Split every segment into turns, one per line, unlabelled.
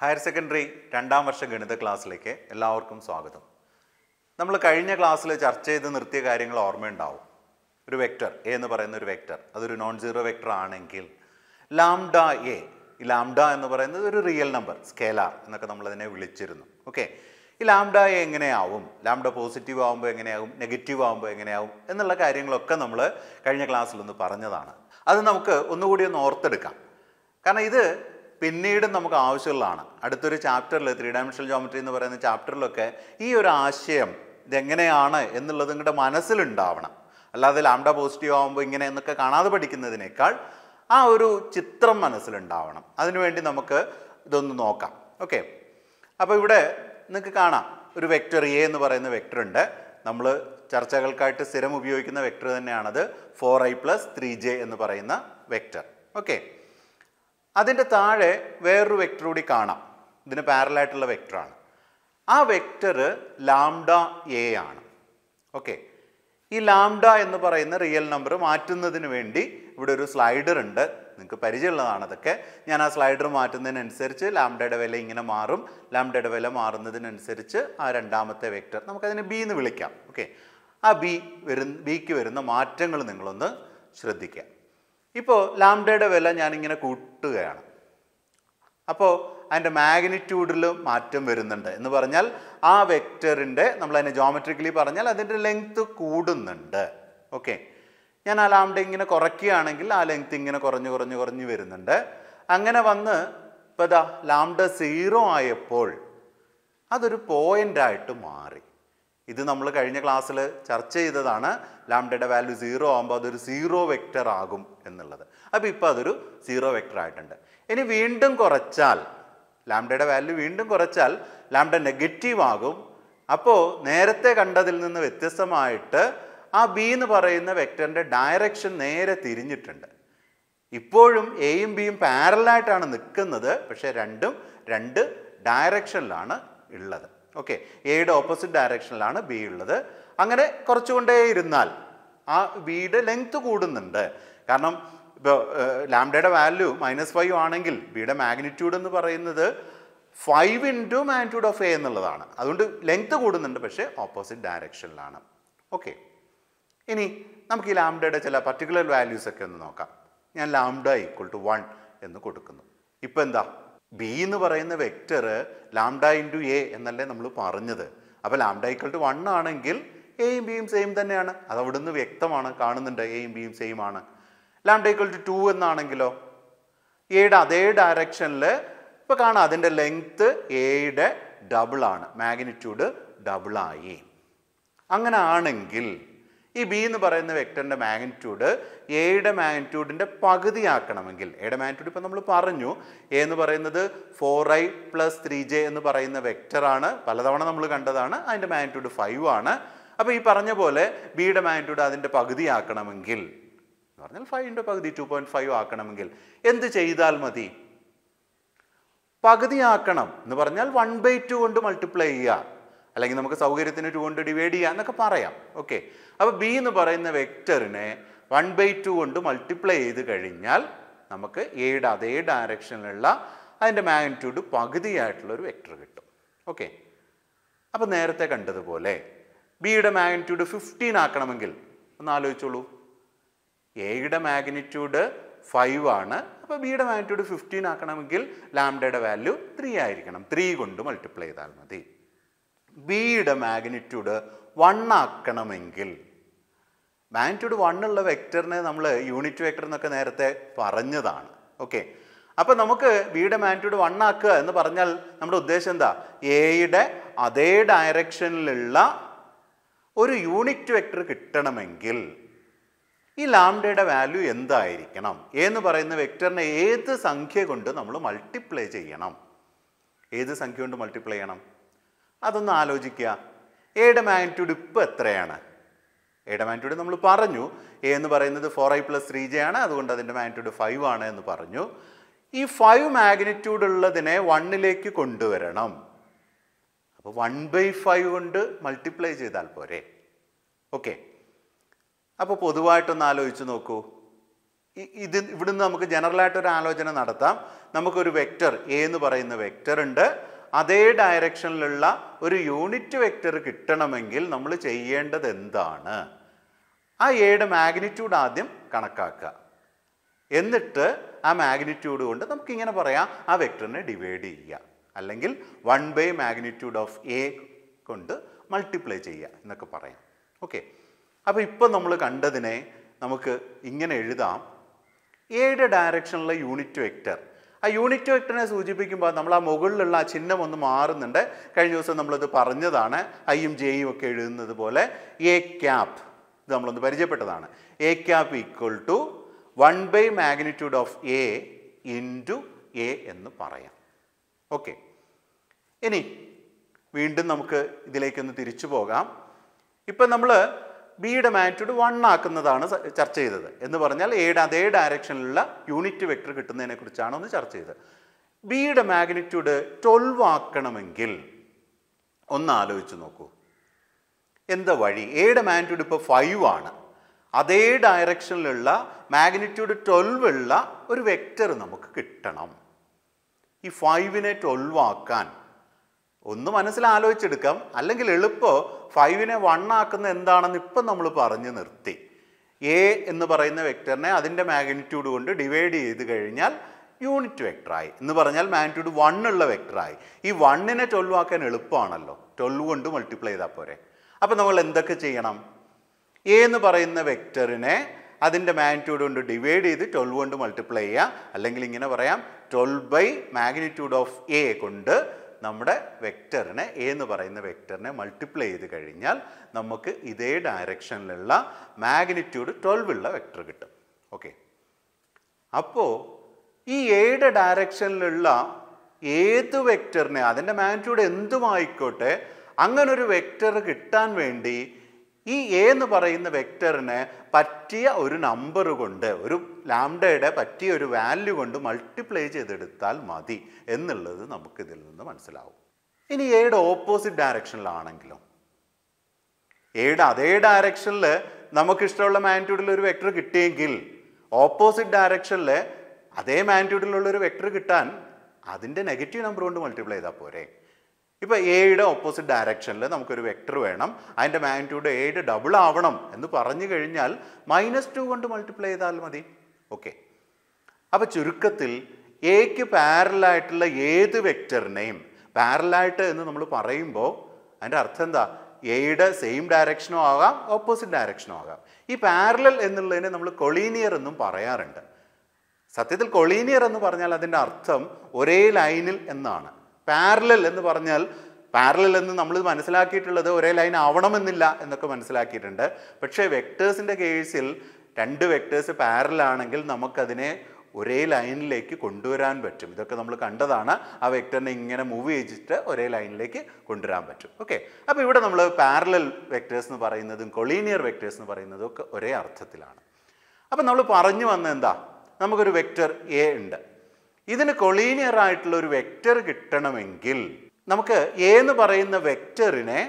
higher secondary രണ്ടാം വർഷ ഗണിത ക്ലാസ്സിലേക്ക് എല്ലാവർക്കും സ്വാഗതം നമ്മൾ കഴിഞ്ഞ ക്ലാസ്സിൽ ചർച്ച ചെയ്ത് നിർത്തിയ കാര്യങ്ങൾ ഓർമ്മയുണ്ടാവും ഒരു വെക്റ്റർ എ എന്ന് പറയുന്ന ഒരു വെക്റ്റർ അതൊരു നോൺ സീറോ വെക്റ്റർ ആണെങ്കിൽ ലാംഡ എ ഈ ലാംഡ എന്ന് പറയുന്നത് ഒരു റിയൽ നമ്പർ സ്കേലാർ എന്നൊക്കെ നമ്മളതിനെ വിളിച്ചിരുന്നു ഓക്കെ ഈ ലാംഡ എ എങ്ങനെയാവും ലാംഡ പോസിറ്റീവ് ആകുമ്പോൾ എങ്ങനെയാവും നെഗറ്റീവ് ആകുമ്പോൾ എങ്ങനെയാവും എന്നുള്ള കാര്യങ്ങളൊക്കെ നമ്മൾ കഴിഞ്ഞ ക്ലാസ്സിലൊന്ന് പറഞ്ഞതാണ് അത് നമുക്ക് ഒന്നുകൂടി ഒന്ന് ഓർത്തെടുക്കാം കാരണം ഇത് പിന്നീടും നമുക്ക് ആവശ്യമുള്ളതാണ് അടുത്തൊരു ചാപ്റ്ററിൽ ത്രീ ഡയമെൻഷണൽ ജോമെട്രി എന്ന് പറയുന്ന ചാപ്റ്ററിലൊക്കെ ഈ ഒരു ആശയം ഇതെങ്ങനെയാണ് എന്നുള്ളത് നിങ്ങളുടെ മനസ്സിലുണ്ടാവണം അല്ലാതെ ലാംഡ പോസിറ്റീവ് ആകുമ്പോൾ ഇങ്ങനെ എന്നൊക്കെ കാണാതെ പഠിക്കുന്നതിനേക്കാൾ ആ ഒരു ചിത്രം മനസ്സിലുണ്ടാവണം അതിനുവേണ്ടി നമുക്ക് ഇതൊന്ന് നോക്കാം ഓക്കെ അപ്പോൾ ഇവിടെ നിങ്ങൾക്ക് കാണാം ഒരു വെക്റ്റർ എ എന്ന് പറയുന്ന വെക്റ്റർ ഉണ്ട് നമ്മൾ ചർച്ചകൾക്കായിട്ട് സ്ഥിരം ഉപയോഗിക്കുന്ന വെക്റ്റർ തന്നെയാണത് four I plus three J എന്ന് പറയുന്ന വെക്റ്റർ ഓക്കെ അതിൻ്റെ താഴെ വേറൊരു വെക്ടർ കൂടി കാണാം ഇതിന് പാരലായിട്ടുള്ള വെക്റ്ററാണ് ആ വെക്റ്റർ ലാംഡ എ ആണ് ഓക്കെ ഈ ലാംഡ എന്ന് പറയുന്ന റിയൽ നമ്പർ മാറ്റുന്നതിന് വേണ്ടി ഇവിടെ ഒരു സ്ലൈഡർ ഉണ്ട് നിങ്ങൾക്ക് പരിചയമുള്ളതാണതൊക്കെ അതൊക്കെ ഞാൻ ആ സ്ലൈഡർ മാറ്റുന്നതിനനുസരിച്ച് ലാംഡയുടെ വില ഇങ്ങനെ മാറും ലാംഡയുടെ വില മാറുന്നതിനനുസരിച്ച് ആ രണ്ടാമത്തെ വെക്റ്റർ നമുക്കതിനെ ബി എന്ന് വിളിക്കാം ഓക്കെ ആ ബി വരുന്ന ബിക്ക് വരുന്ന മാറ്റങ്ങൾ നിങ്ങളൊന്ന് ശ്രദ്ധിക്കുക ഇപ്പോൾ ലാംഡയുടെ വില ഞാനിങ്ങനെ കൂട്ടുകയാണ് അപ്പോൾ അതിൻ്റെ മാഗ്നിറ്റ്യൂഡിൽ മാറ്റം വരുന്നുണ്ട് എന്ന് പറഞ്ഞാൽ ആ വെക്ടറിൻ്റെ നമ്മൾ അതിനെ ജോമെട്രിക്കലി പറഞ്ഞാൽ അതിൻ്റെ ലെങ്ത്ത് കൂടുന്നുണ്ട് ഓക്കെ ഞാൻ ആ ലാംഡ ഇങ്ങനെ കുറയ്ക്കുകയാണെങ്കിൽ ആ ലെങ്ത്ത് ഇങ്ങനെ കുറഞ്ഞു കുറഞ്ഞു കുറഞ്ഞു വരുന്നുണ്ട് അങ്ങനെ വന്ന് ഇപ്പോൾ ഇതാ ലാംഡ സീറോ ആയപ്പോൾ അതൊരു പോയിൻ്റായിട്ട് മാറി ഇത് നമ്മൾ കഴിഞ്ഞ ക്ലാസ്സിൽ ചർച്ച ചെയ്തതാണ് ലാംഡയുടെ വാല്യൂ സീറോ ആകുമ്പോൾ അതൊരു സീറോ വെക്റ്റർ ആകും എന്നുള്ളത് അപ്പോൾ ഇപ്പോൾ അതൊരു സീറോ വെക്റ്റർ ആയിട്ടുണ്ട് ഇനി വീണ്ടും കുറച്ചാൽ ലാംഡയുടെ വാല്യൂ വീണ്ടും കുറച്ചാൽ ലാംഡ നെഗറ്റീവ് ആകും അപ്പോൾ നേരത്തെ കണ്ടതിൽ നിന്ന് വ്യത്യസ്തമായിട്ട് ആ ബി എന്ന് പറയുന്ന വെക്ടറിൻ്റെ ഡയറക്ഷൻ നേരെ തിരിഞ്ഞിട്ടുണ്ട് ഇപ്പോഴും എയും ബിയും പാരലായിട്ടാണ് നിൽക്കുന്നത് പക്ഷേ രണ്ടും രണ്ട് ഡയറക്ഷനിലാണ് ഉള്ളത് ഓക്കെ എയുടെ ഓപ്പോസിറ്റ് ഡയറക്ഷനിലാണ് ബി ഉള്ളത് അങ്ങനെ കുറച്ചുകൊണ്ടേ ഇരുന്നാൽ ആ ബിയുടെ ലെങ്ത് കൂടുന്നുണ്ട് കാരണം ഇപ്പോൾ ലാംഡയുടെ വാല്യൂ മൈനസ് ഫൈവ് ആണെങ്കിൽ ബിയുടെ മാഗ്നിറ്റ്യൂഡ് എന്ന് പറയുന്നത് five into magnitude of A എന്നുള്ളതാണ് അതുകൊണ്ട് ലെങ്ത് കൂടുന്നുണ്ട് പക്ഷേ ഓപ്പോസിറ്റ് ഡയറക്ഷനിലാണ് ഓക്കെ ഇനി നമുക്ക് ഈ ലാംഡയുടെ ചില പർട്ടിക്കുലർ വാല്യൂസൊക്കെ ഒന്ന് നോക്കാം ഞാൻ ലാംഡ ഈക്വൾ ടു വൺ എന്ന് കൊടുക്കുന്നു ഇപ്പോൾ എന്താ ബി എന്ന് പറയുന്ന വെക്റ്റർ ലാംഡ ഇൻറ്റു എ എന്നല്ലേ നമ്മൾ പറഞ്ഞത് അപ്പോൾ ലാംഡ ഇക്വൽ ടു വൺ ആണെങ്കിൽ എയും ബിയും സെയിം തന്നെയാണ് അത് നിന്ന് വ്യക്തമാണ് കാണുന്നുണ്ട് എയും ബിയും സെയിം ആണ് ലാംഡ ഇക്വൽ ടു ടു എന്നാണെങ്കിലോ എയുടെ അതേ ഡയറക്ഷനിൽ ഇപ്പോൾ കാണാം അതിൻ്റെ ലെങ്ത്ത് എയുടെ ഡബിളാണ് മാഗ്നിറ്റ്യൂഡ് ഡബിളായി അങ്ങനെ ആണെങ്കിൽ ഈ ബി എന്ന് പറയുന്ന വെക്ടറിൻ്റെ മാഗ്നിറ്റ്യൂഡ് എയുടെ മാഗ്നിറ്റ്യൂഡിൻ്റെ പകുതിയാക്കണമെങ്കിൽ എയുടെ മാഗ്നിറ്റ്യൂഡ് ഇപ്പം നമ്മൾ പറഞ്ഞു എ എന്ന് പറയുന്നത് four I plus three J എന്ന് പറയുന്ന വെക്ടറാണ് പലതവണ നമ്മൾ കണ്ടതാണ് അതിൻ്റെ മാഗ്നിറ്റ്യൂഡ് ഫൈവ് ആണ് അപ്പോൾ ഈ പറഞ്ഞ പോലെ ബിയുടെ മാഗ്നിറ്റ്യൂഡ് അതിൻ്റെ പകുതിയാക്കണമെങ്കിൽ എന്ന് പറഞ്ഞാൽ ഫൈവിൻ്റെ പകുതി ടു പോയിൻറ്റ് ഫൈവ് ആക്കണമെങ്കിൽ എന്ത് ചെയ്താൽ മതി പകുതിയാക്കണം എന്ന് പറഞ്ഞാൽ വൺ ബൈ ടു കൊണ്ട് മൾട്ടിപ്ലൈ ചെയ്യുക അല്ലെങ്കിൽ നമുക്ക് സൗകര്യത്തിന് ടു കൊണ്ട് ഡിവൈഡ് ചെയ്യാം എന്നൊക്കെ പറയാം ഓക്കെ അപ്പോൾ ബി എന്ന് പറയുന്ന വെക്ടറിനെ വൺ ബൈ ടു കൊണ്ട് മൾട്ടിപ്ലൈ ചെയ്ത് കഴിഞ്ഞാൽ നമുക്ക് എയുടെ അതേ ഡയറക്ഷനിലുള്ള അതിൻ്റെ മാഗ്നിറ്റ്യൂഡ് പകുതിയായിട്ടുള്ളൊരു വെക്ടർ കിട്ടും ഓക്കെ അപ്പോൾ നേരത്തെ കണ്ടതുപോലെ ബിയുടെ മാഗ്നിറ്റ്യൂഡ് ഫിഫ്റ്റീൻ ആക്കണമെങ്കിൽ ഒന്ന് ആലോചിച്ചോളൂ എയുടെ മാഗ്നിറ്റ്യൂഡ് ഫൈവ് ആണ് അപ്പോൾ ബിയുടെ മാഗ്നിറ്റ്യൂഡ് ഫിഫ്റ്റീൻ ആക്കണമെങ്കിൽ ലാംഡയുടെ വാല്യൂ ത്രീ ആയിരിക്കണം ത്രീ കൊണ്ട് മൾട്ടിപ്ലൈ ചെയ്താൽ മതി ബിയുടെ മാഗ്നിറ്റ്യൂഡ് വൺ ആക്കണമെങ്കിൽ മാഗ്നിറ്റ്യൂഡ് വണ്ണുള്ള വെക്ടറിനെ നമ്മൾ യൂണിറ്റ് വെക്ടർ എന്നൊക്കെ നേരത്തെ പറഞ്ഞതാണ് ഓക്കെ അപ്പോൾ നമുക്ക് ബിയുടെ മാഗ്നിറ്റ്യൂഡ് വൺ ആക്കുക എന്ന് പറഞ്ഞാൽ നമ്മുടെ ഉദ്ദേശം എന്താ എയുടെ അതേ ഡയറക്ഷനിലുള്ള ഒരു യൂണിറ്റ് വെക്ടർ കിട്ടണമെങ്കിൽ ഈ ലാംഡയുടെ വാല്യൂ എന്തായിരിക്കണം എന്ന് പറയുന്ന വെക്ടറിനെ ഏത് സംഖ്യ കൊണ്ട് നമ്മൾ മൾട്ടിപ്ലൈ ചെയ്യണം ഏത് സംഖ്യ കൊണ്ട് മൾട്ടിപ്ലൈ ചെയ്യണം അതൊന്ന് ആലോചിക്കുക എയുടെ മാഗ്നിറ്റ്യൂഡ് ഇപ്പോൾ എത്രയാണ് എയുടെ മാഗ്നിറ്റ്യൂഡ് നമ്മൾ പറഞ്ഞു എ എന്ന് പറയുന്നത് four I plus three j ആണ് അതുകൊണ്ട് അതിൻ്റെ മാഗ്നിറ്റ്യൂഡ് ഫൈവ് ആണ് എന്ന് പറഞ്ഞു ഈ ഫൈവ് മാഗ്നിറ്റ്യൂഡ് ഉള്ളതിനെ വണ്ണിലേക്ക് കൊണ്ടുവരണം അപ്പോൾ വൺ ബൈ ഫൈവ് കൊണ്ട് മൾട്ടിപ്ലൈ ചെയ്താൽ പോരെ ഓക്കെ അപ്പോൾ പൊതുവായിട്ടൊന്ന് ആലോചിച്ച് നോക്കൂ ഇത് ഇവിടുന്ന് നമുക്ക് ജനറലായിട്ടൊരു ആലോചന നടത്താം നമുക്കൊരു വെക്റ്റർ എ എന്ന് പറയുന്ന വെക്റ്റർ ഉണ്ട് അതേ ഡയറക്ഷനിലുള്ള ഒരു യൂണിറ്റ് വെക്റ്റർ കിട്ടണമെങ്കിൽ നമ്മൾ ചെയ്യേണ്ടത് എന്താണ് ആ എയുടെ മാഗ്നിറ്റ്യൂഡ് ആദ്യം കണക്കാക്കുക എന്നിട്ട് ആ മാഗ്നിറ്റ്യൂഡ് കൊണ്ട് നമുക്കിങ്ങനെ പറയാം ആ വെക്ടറിനെ ഡിവൈഡ് ചെയ്യുക അല്ലെങ്കിൽ one by magnitude of A കൊണ്ട് മൾട്ടിപ്ലൈ ചെയ്യുക എന്നൊക്കെ പറയാം ഓക്കെ അപ്പോൾ ഇപ്പം നമ്മൾ കണ്ടതിനെ നമുക്ക് ഇങ്ങനെ എഴുതാം എയുടെ ഡയറക്ഷനിലെ യൂണിറ്റ് വെക്റ്റർ ആ യൂണിറ്റ് വെക്ടറിനെ സൂചിപ്പിക്കുമ്പോൾ നമ്മൾ ആ മുകളിലുള്ള ആ ചിഹ്നം ഒന്ന് മാറുന്നുണ്ട് കഴിഞ്ഞ ദിവസം നമ്മളിത് പറഞ്ഞതാണ് ഐയും ജെയും ഒക്കെ എഴുതുന്നത് പോലെ എ ക്യാപ് ഇത് നമ്മളൊന്ന് പരിചയപ്പെട്ടതാണ് A cap equal to one by magnitude of A to A എന്ന് പറയാം ഓക്കെ ഇനി വീണ്ടും നമുക്ക് ഇതിലേക്കൊന്ന് തിരിച്ചു പോകാം ഇപ്പം നമ്മൾ ബി മാഗ്നിറ്റ്യൂഡ് മാറ്റിറ്റ്യൂഡ് ആക്കുന്നതാണ് ചർച്ച ചെയ്തത് എന്ന് പറഞ്ഞാൽ എയുടെ അതേ ഡയറക്ഷനിലുള്ള യൂണിറ്റ് വെക്ടർ കിട്ടുന്നതിനെക്കുറിച്ചാണ് ഒന്ന് ചർച്ച ചെയ്തത് ബിയുടെ മാഗ്നിറ്റ്യൂഡ് ട്വൽവ് ആക്കണമെങ്കിൽ ഒന്ന് ആലോചിച്ച് നോക്കൂ എന്താ വഴി യുടെ മാഗ്നിറ്റ്യൂഡ് ഇപ്പോൾ ഫൈവ് ആണ് അതേ ഡയറക്ഷനിലുള്ള മാഗ്നിറ്റ്യൂഡ് ട്വൽവ് ഉള്ള ഒരു വെക്റ്റർ നമുക്ക് കിട്ടണം ഈ ഫൈവിനെ ട്വൽവ് ആക്കാൻ ഒന്ന് മനസ്സിലാലോചിച്ചെടുക്കാം അല്ലെങ്കിൽ എളുപ്പോ ഫൈവിനെ വൺ ആക്കുന്ന എന്താണെന്ന് ഇപ്പം നമ്മൾ പറഞ്ഞു നിർത്തി എ എന്ന് പറയുന്ന വെക്ടറിനെ അതിൻ്റെ മാഗ്നിറ്റ്യൂഡ് കൊണ്ട് ഡിവൈഡ് ചെയ്ത് കഴിഞ്ഞാൽ യൂണിറ്റ് വെക്ടറായി എന്ന് പറഞ്ഞാൽ മാഗ്നിറ്റ്യൂഡ് വണ്ണുള്ള ഉള്ള വെക്ടറായി ഈ വണ്ണിനെ ആക്കാൻ എളുപ്പമാണല്ലോ ട്വൽവ് കൊണ്ട് മൾട്ടിപ്ലൈ ചെയ്താൽ പോരെ അപ്പോൾ നമ്മൾ എന്തൊക്കെ ചെയ്യണം എ എന്ന് പറയുന്ന വെക്ടറിനെ അതിൻ്റെ മാഗ്നിറ്റ്യൂഡ് കൊണ്ട് ഡിവൈഡ് ചെയ്ത് ട്വൽവ് കൊണ്ട് മൾട്ടിപ്ലൈ ചെയ്യുക അല്ലെങ്കിൽ ഇങ്ങനെ പറയാം twelve by magnitude of A കൊണ്ട് നമ്മുടെ വെക്റ്ററിനെ എ എന്ന് പറയുന്ന വെക്റ്ററിനെ മൾട്ടിപ്ലൈ ചെയ്ത് കഴിഞ്ഞാൽ നമുക്ക് ഇതേ ഡയറക്ഷനിലുള്ള മാഗ്നിറ്റ്യൂഡ് ട്വൽവ് ഉള്ള വെക്റ്റർ കിട്ടും ഓക്കെ അപ്പോൾ ഈ എയുടെ ഡയറക്ഷനിലുള്ള ഏത് വെക്റ്ററിനെ അതിൻ്റെ മാഗ്നിറ്റ്യൂഡ് എന്തുമായിക്കോട്ടെ അങ്ങനൊരു വെക്റ്റർ കിട്ടാൻ വേണ്ടി ഈ എ എന്ന് പറയുന്ന വെക്ടറിന് പറ്റിയ ഒരു നമ്പർ കൊണ്ട് ഒരു ലാംഡയുടെ പറ്റിയ ഒരു വാല്യൂ കൊണ്ട് മൾട്ടിപ്ലൈ ചെയ്തെടുത്താൽ മതി എന്നുള്ളത് നമുക്കിതിൽ നിന്ന് മനസ്സിലാവും ഇനി എയുടെ ഓപ്പോസിറ്റ് ഡയറക്ഷനിലാണെങ്കിലും എയുടെ അതേ ഡയറക്ഷനിൽ നമുക്കിഷ്ടമുള്ള മാഗ്നിറ്റ്യൂഡിൽ ഒരു വെക്ടർ കിട്ടിയെങ്കിൽ ഓപ്പോസിറ്റ് ഡയറക്ഷനിൽ അതേ മാഗ്നിറ്റ്യൂഡിലുള്ള ഒരു വെക്ടർ കിട്ടാൻ അതിൻ്റെ നെഗറ്റീവ് നമ്പർ കൊണ്ട് മൾട്ടിപ്ലൈ ചെയ്താൽ പോരെ ഇപ്പോൾ എയുടെ ഓപ്പോസിറ്റ് ഡയറക്ഷനിൽ നമുക്കൊരു വെക്റ്റർ വേണം അതിൻ്റെ മാഗ്നിറ്റ്യൂഡ് എയുടെ ഡബിൾ ആവണം എന്ന് പറഞ്ഞു കഴിഞ്ഞാൽ മൈനസ് ടു കൊണ്ട് മൾട്ടിപ്ലൈ ചെയ്താൽ മതി ഓക്കെ അപ്പോൾ ചുരുക്കത്തിൽ എക്ക് പാരലായിട്ടുള്ള ഏത് വെക്ടറിനെയും പാരലായിട്ട് എന്ന് നമ്മൾ പറയുമ്പോൾ അതിൻ്റെ അർത്ഥം എന്താ എയുടെ സെയിം ഡയറക്ഷനും ആകാം ഓപ്പോസിറ്റ് ഡയറക്ഷനും ആകാം ഈ പാരലൽ എന്നുള്ളതിനെ നമ്മൾ കൊളീനിയർ എന്നും പറയാറുണ്ട് സത്യത്തിൽ കൊളീനിയർ എന്ന് പറഞ്ഞാൽ അതിൻ്റെ അർത്ഥം ഒരേ ലൈനിൽ എന്നാണ് പാരലൽ എന്ന് പറഞ്ഞാൽ പാരലൽ എന്ന് നമ്മൾ മനസ്സിലാക്കിയിട്ടുള്ളത് ഒരേ ലൈൻ ആവണമെന്നില്ല എന്നൊക്കെ മനസ്സിലാക്കിയിട്ടുണ്ട് പക്ഷേ വെക്ടേഴ്സിൻ്റെ കേസിൽ രണ്ട് വെക്ടേഴ്സ് പാരലാണെങ്കിൽ നമുക്കതിനെ ഒരേ ലൈനിലേക്ക് കൊണ്ടുവരാൻ പറ്റും ഇതൊക്കെ നമ്മൾ കണ്ടതാണ് ആ വെക്ടറിനെ ഇങ്ങനെ മൂവ് ചെയ്തിട്ട് ഒരേ ലൈനിലേക്ക് കൊണ്ടുവരാൻ പറ്റും ഓക്കെ അപ്പോൾ ഇവിടെ നമ്മൾ പാരലൽ വെക്ടേഴ്സ് എന്ന് പറയുന്നതും കൊളീനിയർ വെക്ടേഴ്സ് എന്ന് പറയുന്നതും ഒക്കെ ഒരേ അർത്ഥത്തിലാണ് അപ്പം നമ്മൾ പറഞ്ഞു വന്ന എന്താ നമുക്കൊരു വെക്ടർ എ ഉണ്ട് ഇതിന് കൊളീനിയർ ആയിട്ടുള്ള ഒരു വെക്റ്റർ കിട്ടണമെങ്കിൽ നമുക്ക് എ എന്ന് പറയുന്ന വെക്റ്ററിനെ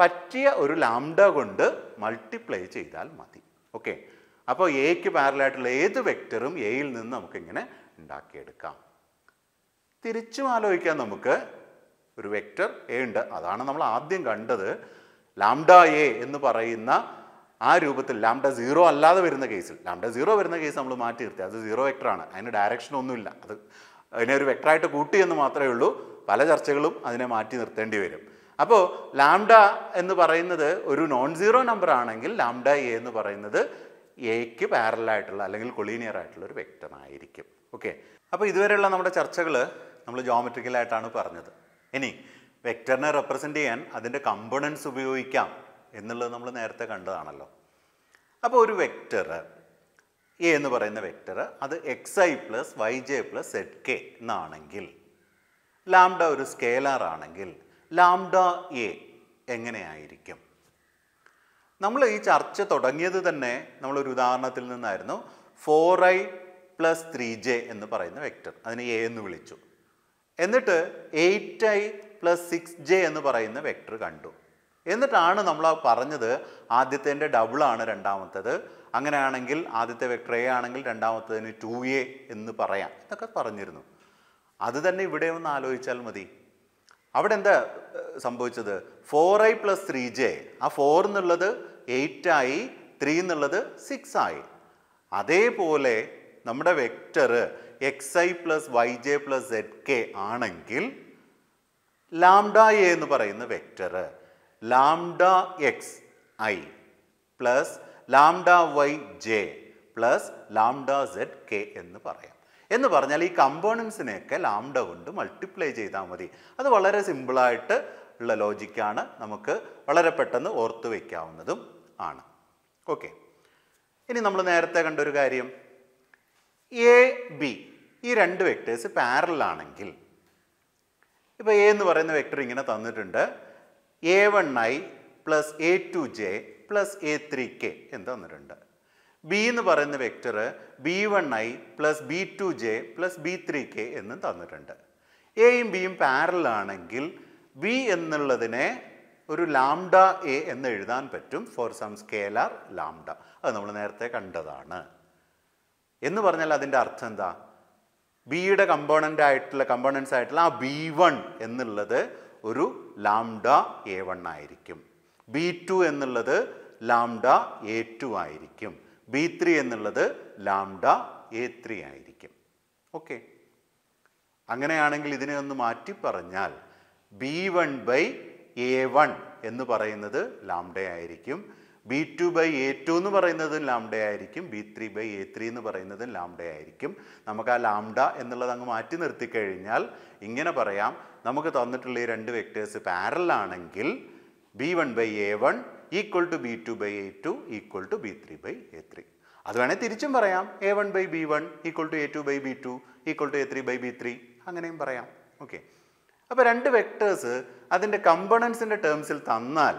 പറ്റിയ ഒരു ലാംഡ കൊണ്ട് മൾട്ടിപ്ലൈ ചെയ്താൽ മതി ഓക്കെ അപ്പോൾ എക്ക് പാരലായിട്ടുള്ള ഏത് വെക്റ്ററും എയിൽ നിന്ന് നമുക്കിങ്ങനെ ഉണ്ടാക്കിയെടുക്കാം തിരിച്ചും ആലോചിക്കാം നമുക്ക് ഒരു വെക്റ്റർ എ ഉണ്ട് അതാണ് നമ്മൾ ആദ്യം കണ്ടത് ലാംഡ എ എന്ന് പറയുന്ന ആ രൂപത്തിൽ ലാംഡ സീറോ അല്ലാതെ വരുന്ന കേസിൽ ലാംഡ സീറോ വരുന്ന കേസ് നമ്മൾ മാറ്റി നിർത്തി അത് സീറോ വെക്ടറാണ് അതിന് ഡയറക്ഷൻ ഒന്നുമില്ല അത് അതിനെ ഒരു വെക്ടറായിട്ട് കൂട്ടി എന്ന് മാത്രമേ ഉള്ളൂ പല ചർച്ചകളും അതിനെ മാറ്റി നിർത്തേണ്ടി വരും അപ്പോൾ ലാംഡ എന്ന് പറയുന്നത് ഒരു നോൺ സീറോ നമ്പർ ആണെങ്കിൽ ലാംഡ എ എന്ന് പറയുന്നത് എക്ക് പാരലായിട്ടുള്ള അല്ലെങ്കിൽ കൊളീനിയർ ആയിട്ടുള്ള ഒരു വ്യക്തമായിരിക്കും ഓക്കെ അപ്പോൾ ഇതുവരെയുള്ള നമ്മുടെ ചർച്ചകൾ നമ്മൾ ജോമെട്രിക്കലായിട്ടാണ് പറഞ്ഞത് ഇനി വെക്ടറിനെ റെപ്രസെൻ്റ് ചെയ്യാൻ അതിൻ്റെ കമ്പോണൻസ് ഉപയോഗിക്കാം എന്നുള്ളത് നമ്മൾ നേരത്തെ കണ്ടതാണല്ലോ അപ്പോൾ ഒരു വെക്റ്റർ എ എന്ന് പറയുന്ന വെക്റ്റർ അത് x i plus y j plus z k എന്നാണെങ്കിൽ ലാംഡ ഒരു സ്കേലാർ ആണെങ്കിൽ ലാംഡ എ എങ്ങനെയായിരിക്കും നമ്മൾ ഈ ചർച്ച തുടങ്ങിയത് തന്നെ നമ്മളൊരു ഉദാഹരണത്തിൽ നിന്നായിരുന്നു four I plus three J എന്ന് പറയുന്ന വെക്റ്റർ അതിനെ എ എന്ന് വിളിച്ചു എന്നിട്ട് eight i plus six j എന്ന് പറയുന്ന വെക്റ്റർ കണ്ടു എന്നിട്ടാണ് നമ്മൾ പറഞ്ഞത് ആദ്യത്തേൻ്റെ ഡബിളാണ് രണ്ടാമത്തേത് അങ്ങനെയാണെങ്കിൽ ആദ്യത്തെ വെക്ടർ എ ആണെങ്കിൽ രണ്ടാമത്തേതിന് ടു എ എന്ന് പറയാം എന്നൊക്കെ പറഞ്ഞിരുന്നു അത് തന്നെ ഇവിടെ ഒന്ന് ആലോചിച്ചാൽ മതി അവിടെ എന്താ സംഭവിച്ചത് four I plus three j ആ ഫോർ എന്നുള്ളത് എയ്റ്റായി ത്രീ എന്നുള്ളത് സിക്സ് ആയി അതേപോലെ നമ്മുടെ vector x i plus y j plus z k ആണെങ്കിൽ ലാംഡ എ എന്ന് പറയുന്ന vector lambda x i plus lambda y j plus lambda z k എന്ന് പറയാം എന്ന് പറഞ്ഞാൽ ഈ കമ്പോണൻസിനെയൊക്കെ ലാംഡ കൊണ്ട് മൾട്ടിപ്ലൈ ചെയ്താൽ മതി അത് വളരെ സിമ്പിളായിട്ട് ഉള്ള ലോജിക്കാണ് നമുക്ക് വളരെ പെട്ടെന്ന് ഓർത്തു വയ്ക്കാവുന്നതും ആണ് ഓക്കെ ഇനി നമ്മൾ നേരത്തെ കണ്ടൊരു കാര്യം എ ബി ഈ രണ്ട് വെക്ടേഴ്സ് പാരലാണെങ്കിൽ ഇപ്പോൾ എ എന്ന് പറയുന്ന വെക്ടർ ഇങ്ങനെ തന്നിട്ടുണ്ട് a one i plus a two j plus a three k എന്ന് തന്നിട്ടുണ്ട് ബി എന്ന് പറയുന്ന vector b one i plus b two j plus b three k എന്നും തന്നിട്ടുണ്ട് എയും ബിയും പാരലാണെങ്കിൽ ബി എന്നുള്ളതിനെ ഒരു ലാംഡ എ എന്ന് എഴുതാൻ പറ്റും ഫോർ സം സ്കേലാർ ലാംഡ അത് നമ്മൾ നേരത്തെ കണ്ടതാണ് എന്ന് പറഞ്ഞാൽ അതിൻ്റെ അർത്ഥം എന്താ ബിയുടെ കമ്പോണൻ്റ് ആയിട്ടുള്ള കമ്പോണൻസ് ആയിട്ടുള്ള ആ ബി വൺ എന്നുള്ളത് ഒരു ലാംഡ എ വൺ ആയിരിക്കും ബി ടു എന്നുള്ളത് ലാംഡ എ ടു ആയിരിക്കും ബി ത്രീ എന്നുള്ളത് ലാംഡ എ ത്രീ ആയിരിക്കും ഓക്കെ അങ്ങനെയാണെങ്കിൽ ഇതിനെ ഒന്ന് മാറ്റി പറഞ്ഞാൽ b one by a one എന്ന് പറയുന്നത് ലാംഡ ആയിരിക്കും b two by a two എന്ന് പറയുന്നത് ലാംഡ ആയിരിക്കും b three by a three എന്ന് പറയുന്നത് ലാംഡ ആയിരിക്കും നമുക്ക് ആ ലാംഡ എന്നുള്ളത് അങ്ങ് മാറ്റി നിർത്തി കഴിഞ്ഞാൽ ഇങ്ങനെ പറയാം നമുക്ക് തന്നിട്ടുള്ള ഈ രണ്ട് വെക്ടേഴ്സ് പാരലാണെങ്കിൽ b one by a one equal to b two by a two equal to b three by a three അത് വേണേൽ തിരിച്ചും പറയാം a one by b one equal to a two by b two equal to a three by b three അങ്ങനെയും പറയാം okay അപ്പോൾ രണ്ട് vectors അതിൻ്റെ കമ്പണൻസിൻ്റെ ടേംസിൽ തന്നാൽ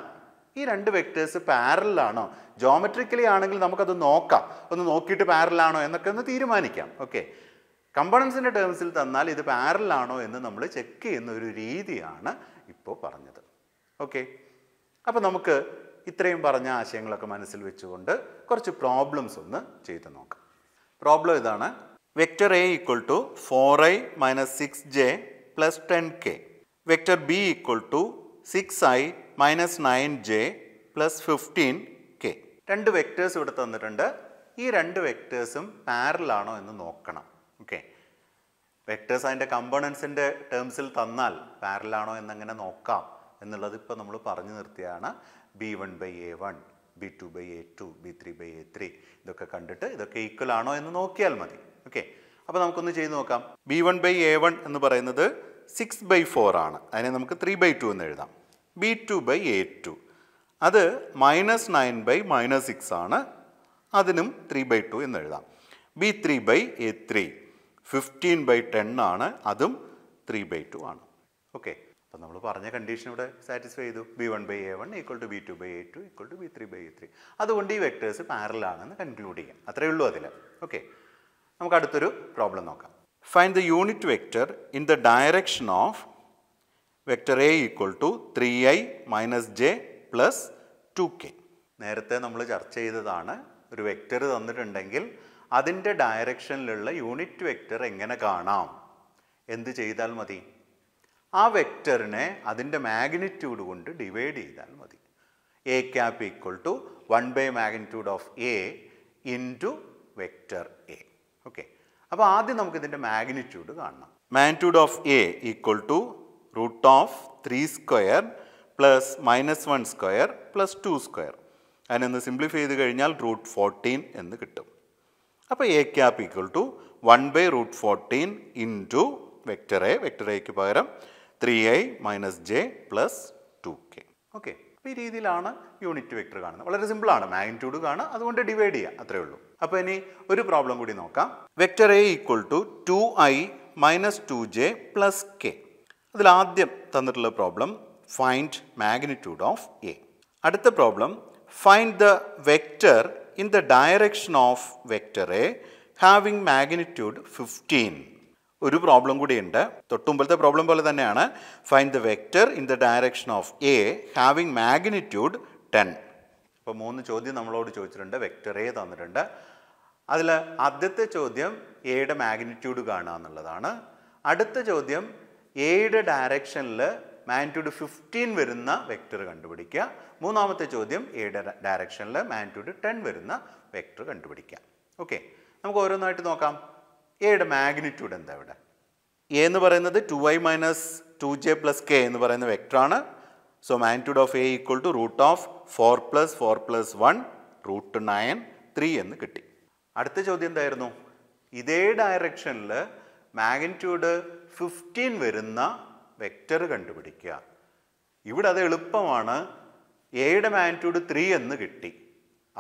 ഈ രണ്ട് വെക്ടേഴ്സ് പാരലാണോ ജോമെട്രിക്കലി ആണെങ്കിൽ നമുക്കത് നോക്കാം ഒന്ന് നോക്കിയിട്ട് പാരലാണോ എന്നൊക്കെ ഒന്ന് തീരുമാനിക്കാം ഓക്കെ കമ്പണൻസിൻ്റെ ടേംസിൽ തന്നാൽ ഇത് പാരലാണോ എന്ന് നമ്മൾ ചെക്ക് ചെയ്യുന്ന ഒരു രീതിയാണ് ഇപ്പോൾ പറഞ്ഞത് ഓക്കെ അപ്പോൾ നമുക്ക് ഇത്രയും പറഞ്ഞ ആശയങ്ങളൊക്കെ മനസ്സിൽ വെച്ചുകൊണ്ട് കുറച്ച് പ്രോബ്ലംസ് ഒന്ന് ചെയ്ത് നോക്കാം പ്രോബ്ലം ഇതാണ് vector A equal to four i minus six j plus ten k vector B equal to six i minus nine j plus fifteen k രണ്ട് വെക്റ്റേഴ്സ് ഇവിടെ തന്നിട്ടുണ്ട് ഈ രണ്ട് വെക്റ്റേഴ്സും പാരലാണോ എന്ന് നോക്കണം ഓക്കെ വെക്റ്റേഴ്സ് അതിൻ്റെ കമ്പോണൻസിൻ്റെ ടേംസിൽ തന്നാൽ പാരലാണോ എന്നങ്ങനെ നോക്കാം എന്നുള്ളത് ഇപ്പോൾ നമ്മൾ പറഞ്ഞു നിർത്തിയാണ് b one by a one b two by a two b three by a three ഇതൊക്കെ കണ്ടിട്ട് ഇതൊക്കെ ഈക്വൽ ആണോ എന്ന് നോക്കിയാൽ മതി ഓക്കെ അപ്പോൾ നമുക്കൊന്ന് ചെയ്ത് നോക്കാം b one by a one എന്ന് പറയുന്നത് സിക്സ് ബൈ ഫോർ ആണ് അതിനെ നമുക്ക് ത്രീ ബൈ ടു എന്ന് എഴുതാം b two by a two അത് minus nine by minus six ആണ് അതിനും ത്രീ ബൈ ടു എന്ന് എഴുതാം b three by a three fifteen by ten ആണ് അതും ത്രീ ബൈ ടു ആണ് ഓക്കെ അപ്പം നമ്മൾ പറഞ്ഞ കണ്ടീഷൻ ഇവിടെ സാറ്റിസ്ഫൈ ചെയ്തു b one by a one equal to b two by a two equal to b three by a three അതുകൊണ്ട് ഈ വെക്ടേഴ്സ് പാരലാണെന്ന് കൺക്ലൂഡ് ചെയ്യാം അത്രയേ ഉള്ളൂ അതിൽ ഓക്കെ നമുക്ക് അടുത്തൊരു പ്രോബ്ലം നോക്കാം find the unit vector in the direction of vector A equal to three i minus j plus two k നേരത്തെ നമ്മൾ ചർച്ച ചെയ്തതാണ് ഒരു വെക്റ്റർ തന്നിട്ടുണ്ടെങ്കിൽ അതിൻ്റെ ഡയറക്ഷനിലുള്ള യൂണിറ്റ് വെക്റ്റർ എങ്ങനെ കാണാം എന്ത് ചെയ്താൽ മതി ആ വെക്റ്ററിനെ അതിൻ്റെ മാഗ്നിറ്റ്യൂഡ് കൊണ്ട് ഡിവൈഡ് ചെയ്താൽ മതി A cap equal to one by magnitude of A into vector A okay അപ്പോൾ ആദ്യം നമുക്കിതിൻ്റെ മാഗ്നിറ്റ്യൂഡ് കാണണം magnitude of A equal to root of three square plus minus one square plus two square അതിനൊന്ന് simplify ചെയ്ത് കഴിഞ്ഞാൽ root fourteen എന്ന് കിട്ടും അപ്പോൾ A cap equal to one by root fourteen into vector A vector എക്ക് പകരം three i minus j plus two K okay അപ്പോൾ ഈ രീതിയിലാണ് യൂണിറ്റ് വെക്ടർ കാണുന്നത് വളരെ സിമ്പിളാണ് മാഗ്നിറ്റ്യൂഡ് കാണുക അതുകൊണ്ട് ഡിവൈഡ് ചെയ്യുക അത്രേ ഉള്ളൂ അപ്പോൾ ഇനി ഒരു പ്രോബ്ലം കൂടി നോക്കാം vector A equal to two i minus two j plus k ആദ്യം തന്നിട്ടുള്ള problem find magnitude of A അടുത്ത problem find the vector in the direction of vector A having magnitude fifteen ഒരു പ്രോബ്ലം കൂടിയുണ്ട് തൊട്ടുമുമ്പത്തെ problem പോലെ തന്നെയാണ് find the vector in the direction of A having magnitude ten ഇപ്പോൾ മൂന്ന് ചോദ്യം നമ്മളോട് ചോദിച്ചിട്ടുണ്ട് വെക്റ്റർ എ തന്നിട്ടുണ്ട് അതിൽ ആദ്യത്തെ ചോദ്യം എയുടെ മാഗ്നിറ്റ്യൂഡ് കാണുക എന്നുള്ളതാണ് അടുത്ത ചോദ്യം എയുടെ ഡയറക്ഷനിൽ മാഗ്നിറ്റ്യൂഡ് ഫിഫ്റ്റീൻ വരുന്ന വെക്റ്റർ കണ്ടുപിടിക്കുക മൂന്നാമത്തെ ചോദ്യം എയുടെ ഡയറക്ഷനിൽ മാഗ്നിറ്റ്യൂഡ് ടെൻ വരുന്ന വെക്റ്റർ കണ്ടുപിടിക്കുക ഓക്കെ നമുക്ക് ഓരോന്നായിട്ട് നോക്കാം എയുടെ മാഗ്നിറ്റ്യൂഡ് എന്താ ഇവിടെ എ എന്ന് പറയുന്നത് two i minus two j plus k എന്ന് പറയുന്ന വെക്ടറാണ് so magnitude of A equal to root of four plus four plus one root nine three എന്ന് കിട്ടി അടുത്ത ചോദ്യം എന്തായിരുന്നു ഇതേ ഡയറക്ഷനിൽ മാഗ്നിറ്റ്യൂഡ് ഫിഫ്റ്റീൻ വരുന്ന വെക്റ്റർ കണ്ടുപിടിക്കുക ഇവിടെ അത് എളുപ്പമാണ് എയുടെ മാഗ്നിറ്റ്യൂഡ് ത്രീ എന്ന് കിട്ടി